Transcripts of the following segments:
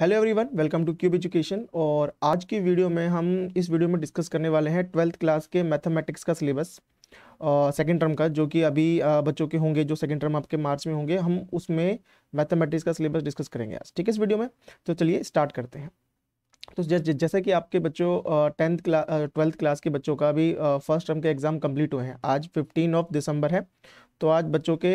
hello everyone welcome to Cube Education और आज की वीडियो में हम इस वीडियो में डिस्कस करने वाले हैं ट्वेल्थ क्लास के मैथमेटिक्स का सिलेबस सेकंड टर्म का जो कि अभी बच्चों के होंगे जो सेकेंड टर्म आपके मार्च में होंगे हम उसमें मैथमेटिक्स का सिलेबस डिस्कस करेंगे आज ठीक है इस वीडियो में तो चलिए स्टार्ट करते हैं तो जैसे कि आपके बच्चों टेंथ क्लास ट्वेल्थ क्लास के बच्चों का भी फर्स्ट टर्म के एग्ज़ाम कंप्लीट हुए हैं आज फिफ्टीन ऑफ दिसंबर है तो आज बच्चों के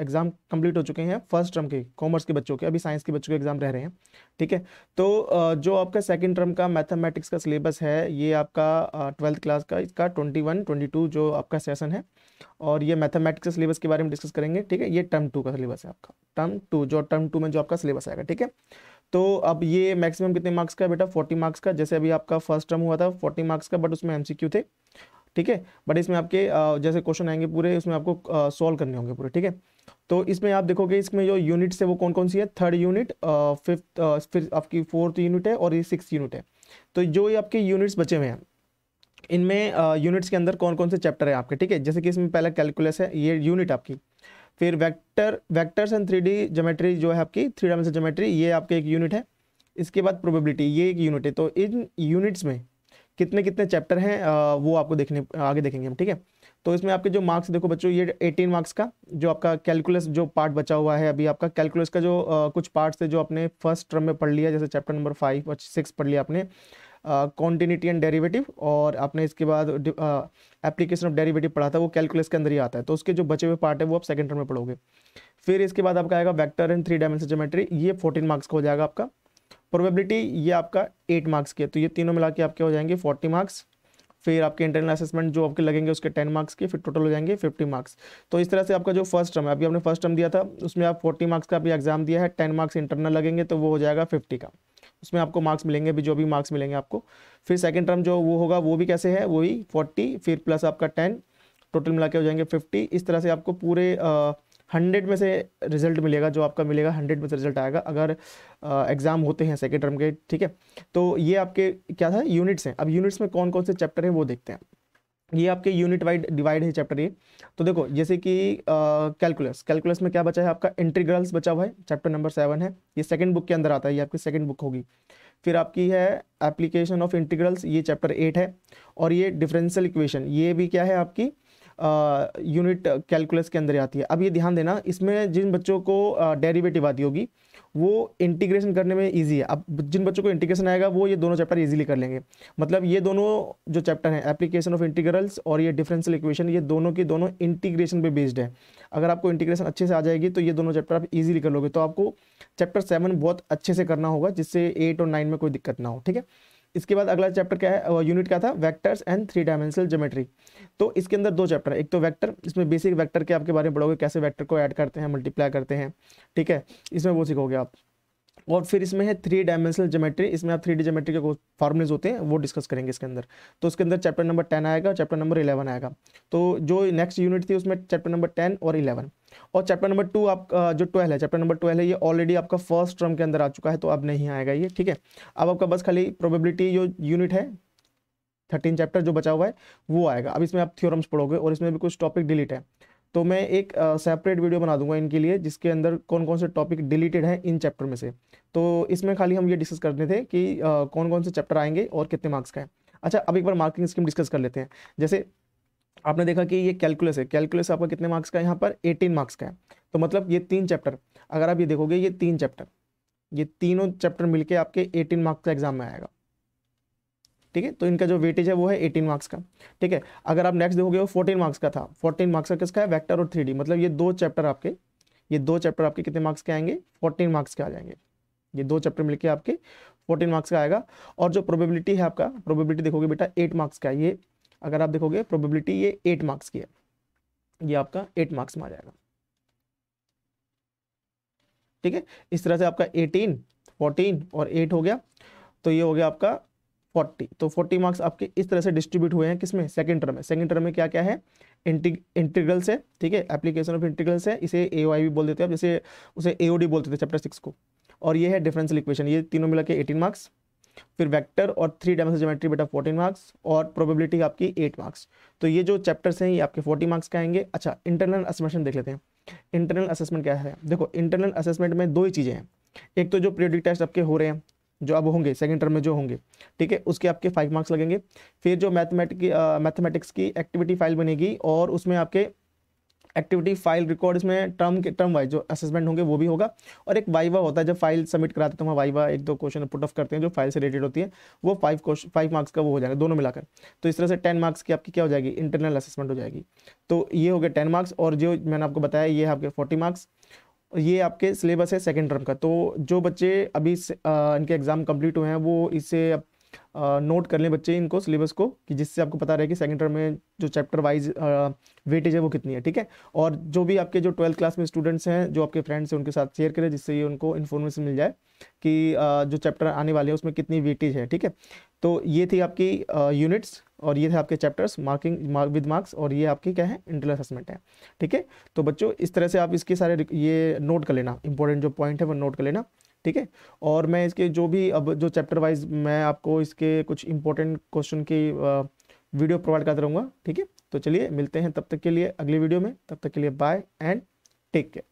एग्ज़ाम कंप्लीट हो चुके हैं फर्स्ट टर्म के कॉमर्स के बच्चों के अभी साइंस के बच्चों के एग्ज़ाम रह रहे हैं ठीक है तो जो आपका सेकंड टर्म का मैथमेटिक्स का सिलेबस है ये आपका ट्वेल्थ क्लास का इसका ट्वेंटी वन ट्वेंटी टू जो आपका सेशन है और ये मैथमेटिक्स के सिलेबस के बारे में डिस्कस करेंगे ठीक है ये टर्म टू का सिलेबस है आपका टर्म टू जो टर्म टू में जो आपका सिलेबस आएगा ठीक है तो अब ये मैक्सिमम कितने मार्क्स का है बेटा 40 मार्क्स का जैसे अभी आपका फर्स्ट टर्म हुआ था 40 मार्क्स का बट उसमें एमसीक्यू थे ठीक है बट इसमें आपके जैसे क्वेश्चन आएंगे पूरे उसमें आपको सॉल्व करने होंगे पूरे ठीक है तो इसमें आप देखोगे इसमें जो यूनिट्स है वो कौन कौन सी है थर्ड यूनिट फिफ्थ फिर आपकी फोर्थ यूनिट है और ये सिक्स यूनिट है तो जो ये आपके यूनिट्स बचे हुए हैं इनमें यूनिट्स के अंदर कौन कौन से चैप्टर है आपके ठीक है जैसे कि इसमें पहला कैलकुलस है ये यूनिट आपकी फिर vector vectors and three D geometry जो है आपकी थ्री डायमेंशन जोमेट्री ये आपके एक यूनिट है इसके बाद प्रोबेबिलिटी ये एक यूनिट है तो इन यूनिट्स में कितने कितने चैप्टर हैं वो आपको देखने आगे देखेंगे हम ठीक है तो इसमें आपके जो मार्क्स देखो बच्चों ये 18 मार्क्स का जो आपका कैलकुलस जो पार्ट बचा हुआ है अभी आपका कैलकुलस का जो आ, कुछ पार्ट्स है जो आपने फर्स्ट टर्म में पढ़ लिया जैसे चैप्टर नंबर फाइव और सिक्स पढ़ लिया आपने कॉन्टिन्यूटी एंड डेरिवेटिव और आपने इसके बाद एप्लीकेशन ऑफ डेरिवेटिव पढ़ा था वो कैलकुलस के अंदर ही आता है तो उसके जो बचे हुए पार्ट है वो आप सेकंड टर्म में पढ़ोगे फिर इसके बाद आपका आएगा vector and three dimension geometry ये फोर्टीन मार्क्स का हो जाएगा आपका प्रोबेबिलिटी ये आपका एट मार्क्स की है तो ये तीनों मिला के आपके हो जाएंगे फोर्टी मार्क्स फिर आपके इंटरनल असेसमेंट जो आपके लगेंगे उसके टेन मार्क्स के फिर टोटल हो जाएंगे फिफ्टी मार्क्स तो इस तरह से आपका जो फर्स्ट टर्म है अभी आपने फर्स्ट टर्म दिया था उसमें आप फोर्टी मार्क्स का अभी एग्जाम दिया है टेन मार्क्स इंटरनल लगेंगे तो वो हो जाएगा फिफ्टी का उसमें आपको मार्क्स मिलेंगे अभी जो भी मार्क्स मिलेंगे आपको फिर सेकेंड टर्म जो वो होगा वो भी कैसे है वही फोर्टी फिर प्लस आपका टेन टोटल मिला के हो जाएंगे फिफ्टी इस तरह से आपको पूरे हंड्रेड में से रिजल्ट मिलेगा जो आपका मिलेगा हंड्रेड में से रिजल्ट आएगा अगर एग्ज़ाम होते हैं सेकेंड टर्म के ठीक है तो ये आपके क्या था यूनिट्स हैं अब यूनिट्स में कौन कौन से चैप्टर हैं वो देखते हैं ये आपके यूनिट वाइड डिवाइड है चैप्टर ये तो देखो जैसे कि कैलकुलस कैलकुलस में क्या बचा है आपका इंटीग्रल्स बचा हुआ है चैप्टर नंबर सेवन है ये सेकंड बुक के अंदर आता है ये आपकी सेकंड बुक होगी फिर आपकी है एप्लीकेशन ऑफ इंटीग्रल्स ये चैप्टर एट है और ये डिफरेंशियल इक्वेशन ये भी क्या है आपकी यूनिट uh, कैलकुलस के अंदर आती है अब ये ध्यान देना इसमें जिन बच्चों को डेरिवेटिव uh, आती होगी वो इंटीग्रेशन करने में ईजी है अब जिन बच्चों को इंटीग्रेशन आएगा वो ये दोनों चैप्टर ईजिली कर लेंगे मतलब ये दोनों जो चैप्टर हैं एप्लीकेशन ऑफ इंटीग्रल्स और ये डिफरेंशियल इक्वेशन ये दोनों के दोनों इंटीग्रेशन पे बेस्ड है अगर आपको इंटीग्रेशन अच्छे से आ जाएगी तो ये दोनों चैप्टर आप ईजिली कर लोगे तो आपको चैप्टर सेवन बहुत अच्छे से करना होगा जिससे एट और नाइन में कोई दिक्कत ना हो ठीक है इसके बाद अगला चैप्टर क्या है यूनिट क्या था vectors and three dimensional geometry तो इसके अंदर दो चैप्टर है एक तो वेक्टर इसमें बेसिक वेक्टर के आपके बारे में पढ़ोगे कैसे वेक्टर को ऐड करते हैं मल्टीप्लाई करते हैं ठीक है इसमें वो सीखोगे आप और फिर इसमें है थ्री डायमेंशनल ज्योमेट्री इसमें आप थ्री डी ज्योमेट्री के फॉर्मुलेज होते हैं वो डिस्कस करेंगे इसके अंदर तो उसके अंदर चैप्टर नंबर टेन आएगा चैप्टर नंबर इलेवन आएगा तो जो नेक्स्ट यूनिट थी उसमें चैप्टर नंबर टेन और इलेवन और चैप्टर नंबर टू आप जो ट्वेल्व है चैप्टर नंबर ट्वेल्व है ये ऑलरेडी आपका फर्स्ट टर्म के अंदर आ चुका है तो अब नहीं आएगा ये ठीक है अब आपका बस खाली प्रोबेबिलिटी जो यूनिट है थर्टीन चैप्टर जो बचा हुआ है वो आएगा अब इसमें आप थ्योरम्स पढ़ोगे और इसमें भी कुछ टॉपिक डिलीट है तो मैं एक सेपरेट वीडियो बना दूंगा इनके लिए जिसके अंदर कौन कौन से टॉपिक डिलीटेड हैं इन चैप्टर में से तो इसमें खाली हम ये डिस्कस करने थे कि uh, कौन कौन से चैप्टर आएंगे और कितने मार्क्स का है अच्छा अब एक बार मार्किंग स्कीम डिस्कस कर लेते हैं जैसे आपने देखा कि ये कैलकुलस है कैलकुलस आपका कितने मार्क्स का है यहाँ पर एटीन मार्क्स का है तो मतलब ये तीन चैप्टर अगर आप ये देखोगे ये तीन चैप्टर ये तीनों चैप्टर मिलके आपके एटीन मार्क्स का एग्जाम में आएगा ठीक है तो इनका जो वेटेज है वो है एटीन मार्क्स का ठीक है अगर आप नेक्स्ट देखोगे वो फोर्टीन मार्क्स का था फोर्टीन मार्क्स का किसका है वैक्टर और थ्री मतलब ये दो चैप्टर आपके ये दो चैप्टर आपके कितने मार्क्स के आएंगे फोर्टीन मार्क्स के आ जाएंगे ये दो चैप्टर मिलकर आपके फोर्टीन मार्क्स का आएगा और जो प्रोबेबिलिटी है आपका प्रोबेबिलिटी देखोगे बेटा एट मार्क्स का ये अगर आप देखोगे प्रोबेबिलिटी ये एट मार्क्स की है ये आपका एट मार्क्स में आ जाएगा ठीक है इस तरह से आपका एटीन फोर्टीन और एट हो गया तो ये हो गया आपका फोर्टी तो फोर्टी मार्क्स आपके इस तरह से डिस्ट्रीब्यूट हुए हैं किसमें सेकंड टर्म में सेकंड टर्म में क्या क्या है इंटीग्रल से ठीक है एप्लीकेशन ऑफ इंटीग्रल से इसे ए भी बोल देते हैं जैसे उसे ए बोलते थे चैप्टर सिक्स को और ये है डिफरेंशियल इक्वेशन ये तीनों मिला के एटीन मार्क्स फिर वेक्टर और थ्री डायमेंशनल ज्योमेट्री बेटा फोर्टीन मार्क्स और प्रोबेबिलिटी आपकी एट मार्क्स तो ये जो चैप्टर्स हैं ये आपके फोर्टी मार्क्स के आएंगे अच्छा इंटरनल असेसमेंट देख लेते हैं इंटरनल असेसमेंट क्या है देखो इंटरनल असेसमेंट में दो ही चीज़ें हैं एक तो जो पीरियडिक टेस्ट आपके हो रहे हैं जो अब होंगे सेकेंड टर्म में जो होंगे ठीक है उसके आपके फाइव मार्क्स लगेंगे फिर जो मैथमेटिक मैथमेटिक्स की एक्टिविटी फाइल बनेगी और उसमें आपके एक्टिविटी फाइल रिकॉर्ड इसमें टर्म के टर्म वाइज जो असेसमेंट होंगे वो भी होगा और एक वाइवा होता है जब फाइल सबमिट कराते हैं तो हम वाइवा एक दो क्वेश्चन पुट ऑफ करते हैं जो फाइल से रिलेटेड होती है वो फाइव क्वेश्चन फाइव मार्क्स का वो हो जाएगा दोनों मिलाकर तो इस तरह से टेन मार्क्स की आपकी क्या हो जाएगी इंटरनल असेसमेंट हो जाएगी तो ये हो गया टेन मार्क्स और जो मैंने आपको बताया ये आपके फोर्टी मार्क्स ये आपके सिलेबस है सेकेंड टर्म का तो जो बच्चे अभी आ, इनके एग्ज़ाम कंप्लीट हुए हैं वो इससे नोट कर लें बच्चे इनको सिलेबस को कि जिससे आपको पता रहे कि सेकेंड टर्म में जो चैप्टर वाइज वेटेज है वो कितनी है ठीक है और जो भी आपके जो ट्वेल्थ क्लास में स्टूडेंट्स हैं जो आपके फ्रेंड्स हैं उनके साथ शेयर करें जिससे ये उनको इन्फॉर्मेशन मिल जाए कि जो चैप्टर आने वाले हैं उसमें कितनी वेटेज है ठीक है तो ये थी आपकी यूनिट्स और ये थे आपके चैप्टर्स मार्किंग विद मार्क्स और ये आपकी क्या है इंटरनल असेसमेंट है ठीक है तो बच्चों इस तरह से आप इसके सारे ये नोट कर लेना इंपॉर्टेंट जो पॉइंट है वो नोट कर लेना ठीक है और मैं इसके जो भी अब जो चैप्टर वाइज मैं आपको इसके कुछ इंपॉर्टेंट क्वेश्चन की वीडियो प्रोवाइड करता रहूँगा ठीक है तो चलिए मिलते हैं तब तक के लिए अगली वीडियो में तब तक के लिए बाय एंड टेक केयर